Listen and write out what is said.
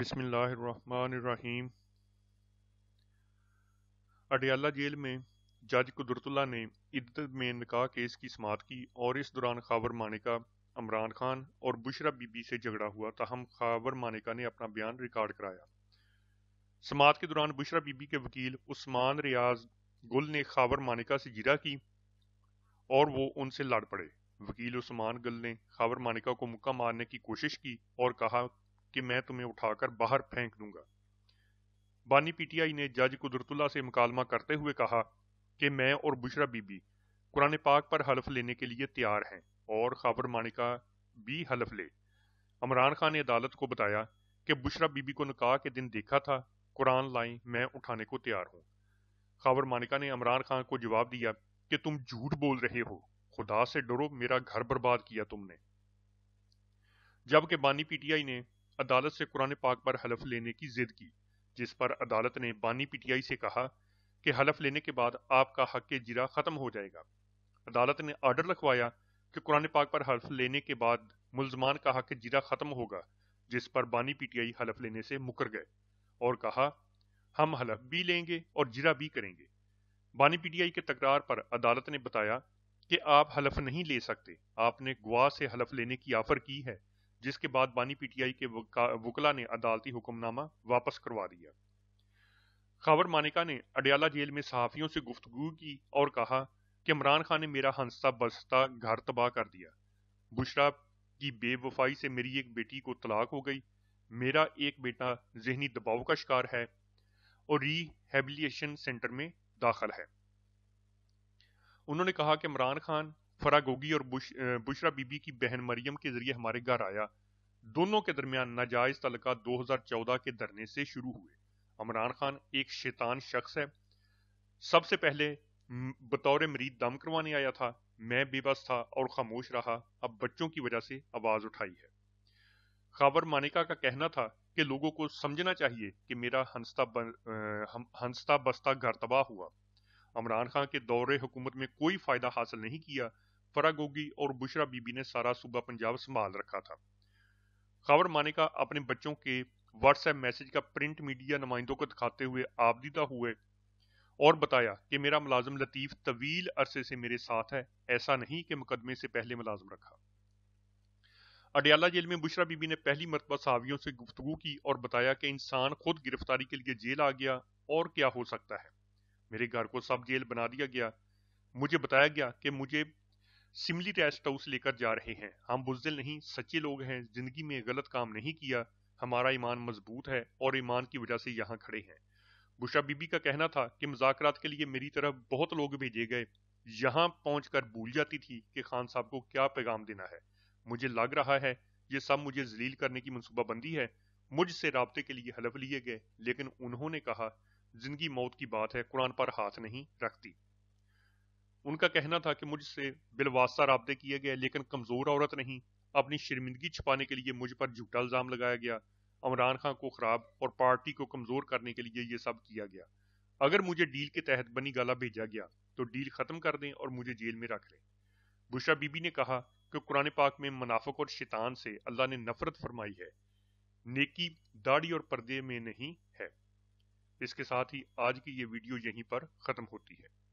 बिस्मिल्लाहिर्रहमानिर्रहीम अडियाला जेल में जज कुदरतुल्ला ने इद्दत में निकाह केस की समात की और इस दौरान खाबर मानिका अमरान खान और बुशरा बीबी से झगड़ा हुआ तहम खाबर मानिका ने अपना बयान रिकॉर्ड कराया समात के दौरान बुशरा बीबी के वकील उस्मान रियाज गुल ने खाबर मानिका से जिरा की और वो उनसे लड़ पड़े वकील उस्मान गुल ने खाबर मानिका को मुक्का मारने की कोशिश की और कहा कि मैं तुम्हें उठाकर बाहर फेंक दूंगा बानी पीटीआई ने जज कुदरतुल्ला से मुकालमा करते हुए कहा कि मैं और बुशरा बीबी कुरान पाक पर हलफ लेने के लिए तैयार हैं और खबर मानिका भी हलफ ले अमरान खान ने अदालत को बताया कि बुशरा बीबी को निकाह के दिन देखा था कुरान लाई मैं उठाने को तैयार हूँ खबर मानिका ने अमरान खान को जवाब दिया कि तुम झूठ बोल रहे हो खुदा से डरो मेरा घर बर्बाद किया तुमने जबकि बानी पीटीआई ने अदालत से कुरान पाक पर हलफ लेने की जिद की जिस पर अदालत ने बानी पीटीआई से कहा कि हलफ लेने के बाद आपका हक के जिरा ख़त्म हो जाएगा अदालत ने आर्डर लिखवाया कि कुरान पाक पर हलफ लेने के बाद मुलजमान का हक जिरा ख़त्म होगा जिस पर बानी पीटीआई हलफ लेने से मुकर गए और कहा हम हलफ भी लेंगे और जिरा भी करेंगे बानी पीटीआई के तकरार पर अदालत ने बताया कि आप हलफ नहीं ले सकते आपने गुआ से हलफ लेने की ऑफर की है जिसके बाद बानी पीटीआई के वकला ने अदालती हुक्मनामा वापस करवा दिया खबर मानिका ने अडयाला जेल में सहाफियों से गुफ्तगु की और कहा कि इमरान खान ने मेरा हंसता बसता घर तबाह कर दिया बुशरा की बेवफाई से मेरी एक बेटी को तलाक हो गई मेरा एक बेटा जहनी दबाव का शिकार है और रिहेबिलिएशन सेंटर में दाखिल है उन्होंने कहा कि इमरान खान फरा गोगी और बुश, बुशरा बीबी की बहन मरियम के जरिए हमारे घर आया दोनों के दरमियान नाजायज तलका 2014 के धरने से शुरू हुए अमरान खान एक शैतान शख्स है सबसे पहले बतौर मरीज दम करवाने आया था मैं बेबस था और खामोश रहा अब बच्चों की वजह से आवाज उठाई है खबर मानिका का कहना था कि लोगों को समझना चाहिए कि मेरा हंसता बन, हंसता बस्ता घर तबाह हुआ अमरान खान के दौरे हुकूमत में कोई फायदा हासिल नहीं किया फरा गोगी और बुशरा बीबी ने सारा सूबा पंजाब संभाल रखा था खबर मानिका अपने बच्चों के व्हाट्सएप मैसेज का प्रिंट मीडिया नुमाइंदों को दिखाते हुए आपदीदा हुए और बताया कि मेरा मुलाजम लतीफ़ तवील अरसे से मेरे साथ है ऐसा नहीं कि मुकदमे से पहले मुलाजम रखा अडियाला जेल में बुशरा बीबी ने पहली मरतबा सावियों से गुफ्तु की और बताया कि इंसान खुद गिरफ्तारी के लिए जेल आ गया और क्या हो सकता है मेरे घर को सब जेल बना दिया गया मुझे बताया गया कि मुझे सिमली रेस्ट हाउस तो लेकर जा रहे हैं हम बुजदिल नहीं सच्चे लोग हैं जिंदगी में गलत काम नहीं किया हमारा ईमान मजबूत है और ईमान की वजह से यहाँ खड़े हैं बुशा बीबी का कहना था कि मुजाकरात के लिए मेरी तरफ बहुत लोग भेजे गए यहाँ पहुँच कर भूल जाती थी कि खान साहब को क्या पैगाम देना है मुझे लग रहा है ये सब मुझे जलील करने की मनसूबाबंदी है मुझसे रबते के लिए हलफ लिए गए लेकिन उन्होंने कहा जिंदगी मौत की बात है कुरान पर हाथ नहीं रखती उनका कहना था कि मुझसे बिलवासा रबते किए गए लेकिन कमजोर औरत नहीं अपनी शर्मिंदगी छुपाने के लिए मुझ पर झूठा इल्जाम लगाया गया इमरान खान को खराब और पार्टी को कमजोर करने के लिए यह सब किया गया अगर मुझे डील के तहत बनी गाला भेजा गया तो डील खत्म कर दें और मुझे जेल में रख लें बुशा बीबी ने कहा कि कुरान पाक में मुनाफक और शैतान से अल्लाह ने नफरत फरमाई है नेकी दाढ़ी और पर्दे में नहीं है इसके साथ ही आज की ये वीडियो यहीं पर ख़त्म होती है